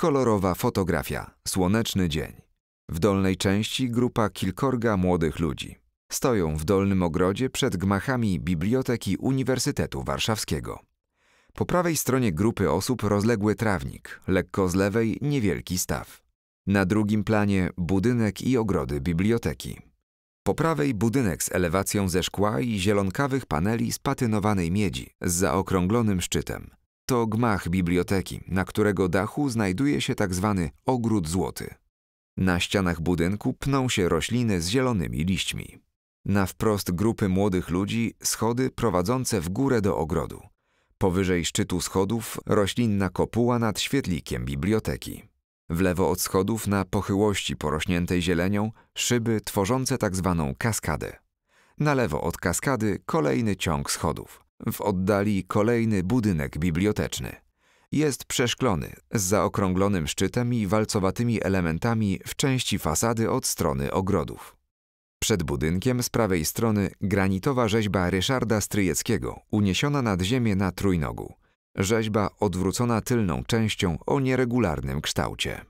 Kolorowa fotografia. Słoneczny dzień. W dolnej części grupa kilkorga młodych ludzi. Stoją w dolnym ogrodzie przed gmachami Biblioteki Uniwersytetu Warszawskiego. Po prawej stronie grupy osób rozległy trawnik, lekko z lewej niewielki staw. Na drugim planie budynek i ogrody biblioteki. Po prawej budynek z elewacją ze szkła i zielonkawych paneli z patynowanej miedzi, z zaokrąglonym szczytem. To gmach biblioteki, na którego dachu znajduje się tak zwany ogród złoty. Na ścianach budynku pną się rośliny z zielonymi liśćmi. Na wprost grupy młodych ludzi schody prowadzące w górę do ogrodu. Powyżej szczytu schodów roślinna kopuła nad świetlikiem biblioteki. W lewo od schodów na pochyłości porośniętej zielenią szyby tworzące tak zwaną kaskadę. Na lewo od kaskady kolejny ciąg schodów. W oddali kolejny budynek biblioteczny. Jest przeszklony, z zaokrąglonym szczytem i walcowatymi elementami w części fasady od strony ogrodów. Przed budynkiem z prawej strony granitowa rzeźba Ryszarda Stryjeckiego, uniesiona nad ziemię na trójnogu. Rzeźba odwrócona tylną częścią o nieregularnym kształcie.